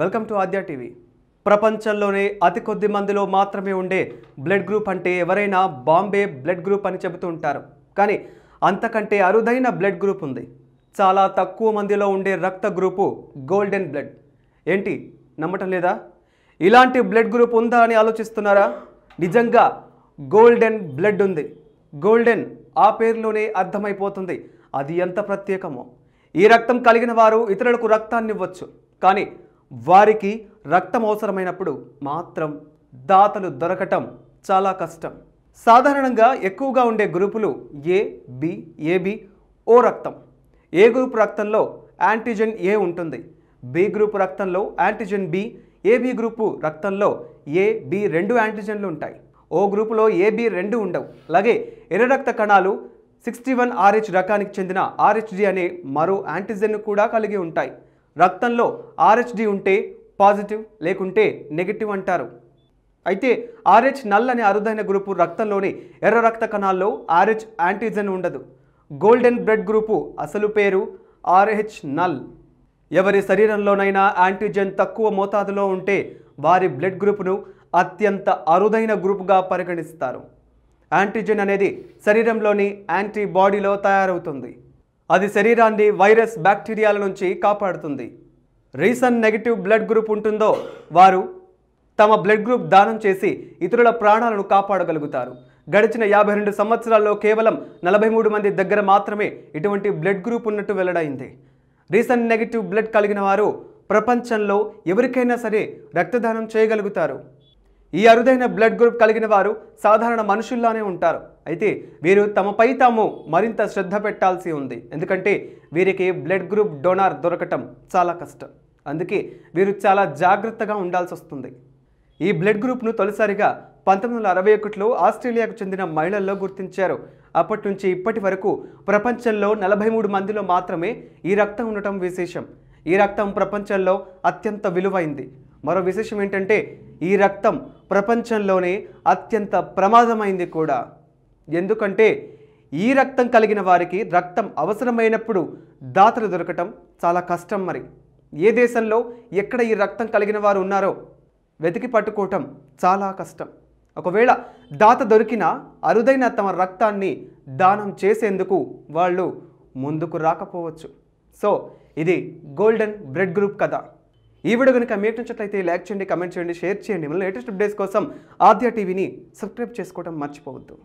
welcome to ఆద్యా TV ప్రపంచంలోనే అతి కొద్ది మందిలో మాత్రమే ఉండే బ్లడ్ గ్రూప్ అంటే ఎవరైనా బాంబే బ్లడ్ గ్రూప్ అని చెబుతూ ఉంటారు కానీ అంతకంటే అరుదైన బ్లడ్ గ్రూప్ ఉంది చాలా తక్కువ మందిలో ఉండే రక్త గ్రూపు గోల్డెన్ బ్లడ్ ఏంటి నమ్మటం లేదా ఇలాంటి బ్లడ్ గ్రూప్ ఉందా అని ఆలోచిస్తున్నారా నిజంగా గోల్డెన్ బ్లడ్ ఉంది గోల్డెన్ ఆ పేరులోనే అర్థమైపోతుంది అది ఎంత ప్రత్యేకమో ఈ రక్తం కలిగిన వారు ఇతరులకు రక్తాన్ని ఇవ్వచ్చు కానీ వారికి రక్తం అవసరమైనప్పుడు మాత్రం దాతలు దొరకటం చాలా కష్టం సాధారణంగా ఎక్కువగా ఉండే గ్రూపులు ఏ బి ఏబి ఓ రక్తం ఏ గ్రూప్ రక్తంలో యాంటీజెన్ ఏ ఉంటుంది బి గ్రూప్ రక్తంలో యాంటీజెన్ బి ఏబి గ్రూపు రక్తంలో ఏ బి రెండు యాంటీజెన్లు ఉంటాయి ఓ గ్రూపులో ఏబి రెండు ఉండవు అలాగే ఎర్ర రక్త కణాలు సిక్స్టీ వన్ ఆర్హెచ్ రకానికి చెందిన ఆర్హెచ్డి అనే మరో యాంటీజెన్ కూడా కలిగి ఉంటాయి రక్తంలో ఆర్హెచ్డి ఉంటే పాజిటివ్ లేకుంటే నెగిటివ్ అంటారు అయితే ఆర్హెచ్ నల్ అనే అరుదైన గ్రూపు రక్తంలోని ఎర్ర రక్త కణాల్లో ఆర్హెచ్ యాంటీజెన్ ఉండదు గోల్డెన్ బ్లడ్ గ్రూపు అసలు పేరు ఆర్హెచ్ నల్ ఎవరి శరీరంలోనైనా యాంటీజెన్ తక్కువ మోతాదులో ఉంటే వారి బ్లడ్ గ్రూపును అత్యంత అరుదైన గ్రూపుగా పరిగణిస్తారు యాంటీజెన్ అనేది శరీరంలోని యాంటీబాడీలో తయారవుతుంది అది శరీరాన్ని వైరస్ బ్యాక్టీరియాల నుంచి కాపాడుతుంది రీసన్ నెగిటివ్ బ్లడ్ గ్రూప్ ఉంటుందో వారు తమ బ్లడ్ గ్రూప్ దానం చేసి ఇతరుల ప్రాణాలను కాపాడగలుగుతారు గడిచిన యాభై రెండు సంవత్సరాల్లో కేవలం నలభై మూడు మంది దగ్గర మాత్రమే ఇటువంటి బ్లడ్ గ్రూప్ ఉన్నట్టు వెల్లడైంది రీసెంట్ నెగిటివ్ బ్లడ్ కలిగిన వారు ప్రపంచంలో ఎవరికైనా సరే రక్తదానం చేయగలుగుతారు ఈ అరుదైన బ్లడ్ గ్రూప్ కలిగిన వారు సాధారణ మనుషుల్లానే ఉంటారు అయితే వీరు తమపై తాము మరింత శ్రద్ధ పెట్టాల్సి ఉంది ఎందుకంటే వీరికి బ్లడ్ గ్రూప్ డోనార్ దొరకటం చాలా కష్టం అందుకే వీరు చాలా జాగ్రత్తగా ఉండాల్సి వస్తుంది ఈ బ్లడ్ గ్రూప్ను తొలిసారిగా పంతొమ్మిది వందల అరవై ఒకటిలో ఆస్ట్రేలియాకు చెందిన మహిళల్లో గుర్తించారు అప్పటి నుంచి ఇప్పటి వరకు ప్రపంచంలో నలభై మూడు మందిలో మాత్రమే ఈ రక్తం ఉండటం విశేషం ఈ రక్తం ప్రపంచంలో అత్యంత విలువైంది మరో విశేషం ఏంటంటే ఈ రక్తం ప్రపంచంలోనే అత్యంత ప్రమాదమైంది కూడా ఎందుకంటే ఈ రక్తం కలిగిన వారికి రక్తం అవసరమైనప్పుడు దాతలు దొరకటం చాలా కష్టం మరి ఏ దేశంలో ఎక్కడ ఈ రక్తం కలిగిన వారు ఉన్నారో వెతికి పట్టుకోవటం చాలా కష్టం ఒకవేళ దాత దొరికినా అరుదైన తమ రక్తాన్ని దానం చేసేందుకు వాళ్ళు ముందుకు రాకపోవచ్చు సో ఇది గోల్డెన్ బ్రెడ్ గ్రూప్ కథ ఈ వీడియో కనుక మీకు నచ్చినట్లయితే లైక్ చేయండి కమెంట్ చేయండి షేర్ చేయండి మళ్ళీ లేటెస్ట్ అప్డేట్స్ కోసం ఆద్య టీవీని సబ్స్క్రైబ్ చేసుకోవడం మర్చిపోవద్దు